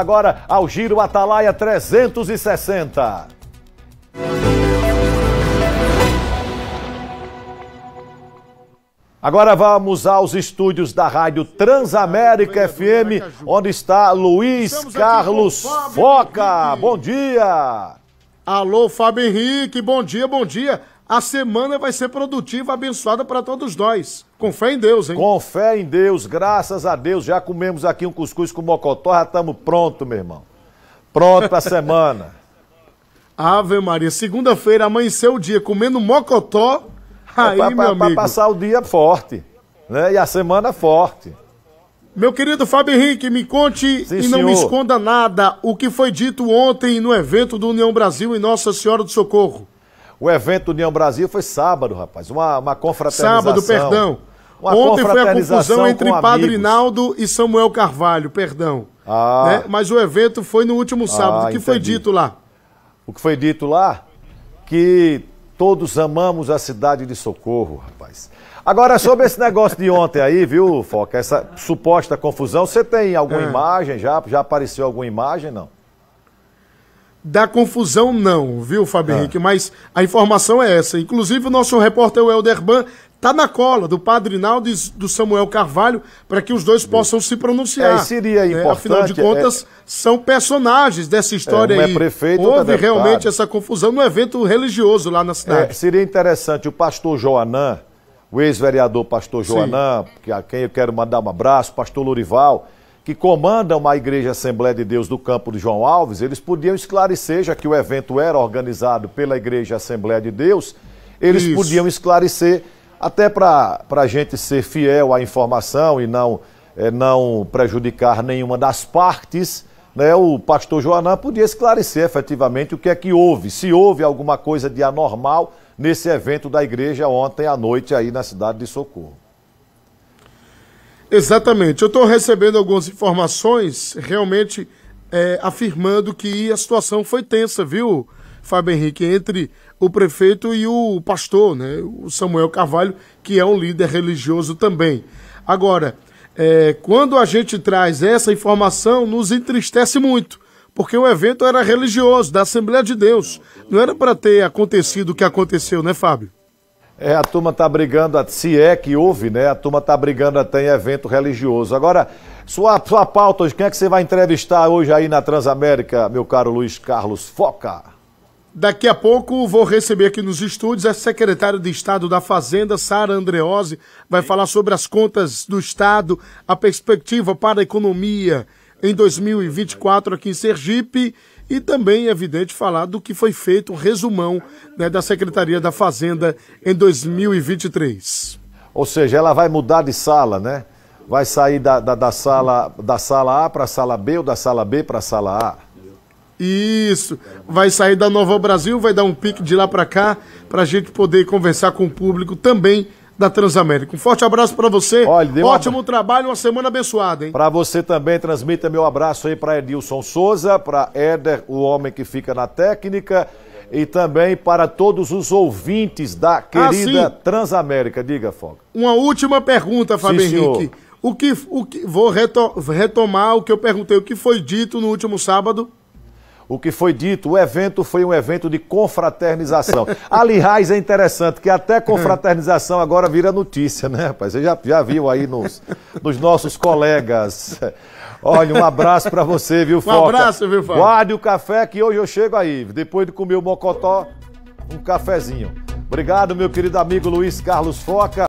Agora ao Giro Atalaia 360. Agora vamos aos estúdios da Rádio Transamérica é FM, né, onde está Luiz Carlos Foca. Bom dia! Alô, Fábio Henrique, bom dia, bom dia. A semana vai ser produtiva, abençoada para todos nós. Com fé em Deus, hein? Com fé em Deus, graças a Deus. Já comemos aqui um cuscuz com mocotó, já estamos pronto, meu irmão. Pronto para a semana. Ave Maria, segunda-feira amanheceu o dia comendo mocotó. É Aí, é para passar o dia forte, né? E a semana forte. Meu querido Fábio Henrique, me conte Sim, e não me esconda nada o que foi dito ontem no evento do União Brasil em Nossa Senhora do Socorro. O evento União Brasil foi sábado, rapaz. Uma, uma confraternização. Sábado, perdão. Ontem foi a confusão entre Padre Rinaldo e Samuel Carvalho, perdão. Ah. Né? Mas o evento foi no último ah, sábado. Ah, o que entendi. foi dito lá? O que foi dito lá? Que todos amamos a cidade de Socorro, rapaz. Agora, sobre esse negócio de ontem aí, viu, Foca? Essa suposta confusão, você tem alguma é. imagem já? Já apareceu alguma imagem, não? da confusão, não, viu, Fábio ah. Henrique? Mas a informação é essa. Inclusive, o nosso repórter, o Elderban, tá na cola do Padre Naldo e do Samuel Carvalho para que os dois possam se pronunciar. É, seria né? importante. É, afinal de é, contas, é, são personagens dessa é, história é, um aí. É prefeito, Houve realmente essa confusão no evento religioso lá na cidade. É, seria interessante o pastor Joanã, o ex-vereador pastor Joanã, que a quem eu quero mandar um abraço, pastor Lorival que comandam a Igreja Assembleia de Deus do Campo de João Alves, eles podiam esclarecer, já que o evento era organizado pela Igreja Assembleia de Deus, eles Isso. podiam esclarecer, até para a gente ser fiel à informação e não, é, não prejudicar nenhuma das partes, né, o pastor Joanã podia esclarecer efetivamente o que é que houve, se houve alguma coisa de anormal nesse evento da igreja ontem à noite aí na cidade de Socorro. Exatamente. Eu estou recebendo algumas informações realmente é, afirmando que a situação foi tensa, viu, Fábio Henrique, entre o prefeito e o pastor, né, o Samuel Carvalho, que é um líder religioso também. Agora, é, quando a gente traz essa informação, nos entristece muito, porque o evento era religioso, da Assembleia de Deus. Não era para ter acontecido o que aconteceu, né, Fábio? É, a turma tá brigando, se é que houve, né? A turma tá brigando até em evento religioso. Agora, sua, sua pauta hoje, quem é que você vai entrevistar hoje aí na Transamérica, meu caro Luiz Carlos Foca? Daqui a pouco vou receber aqui nos estúdios a secretária de Estado da Fazenda, Sara Andreose, vai falar sobre as contas do Estado, a perspectiva para a economia, em 2024 aqui em Sergipe e também, é evidente, falar do que foi feito, um resumão né, da Secretaria da Fazenda em 2023. Ou seja, ela vai mudar de sala, né? Vai sair da, da, da sala, da sala A para a sala B ou da sala B para a sala A? Isso. Vai sair da Nova Brasil, vai dar um pique de lá para cá para a gente poder conversar com o público também da Transamérica. Um forte abraço para você. Olha, Ótimo uma... trabalho, uma semana abençoada, hein? Para você também, transmita meu abraço aí para Edilson Souza, para Éder, o homem que fica na técnica, e também para todos os ouvintes da ah, querida ah, Transamérica. Diga, Fogo. Uma última pergunta, Fábio sim, Henrique. O que, o que, vou retomar o que eu perguntei, o que foi dito no último sábado? o que foi dito, o evento foi um evento de confraternização. Aliás, é interessante que até confraternização agora vira notícia, né, rapaz? Você já, já viu aí nos, nos nossos colegas. Olha, um abraço para você, viu, Foca? Um abraço, viu, Foca? Guarde o café que hoje eu chego aí. Depois de comer o mocotó, um cafezinho. Obrigado, meu querido amigo Luiz Carlos Foca.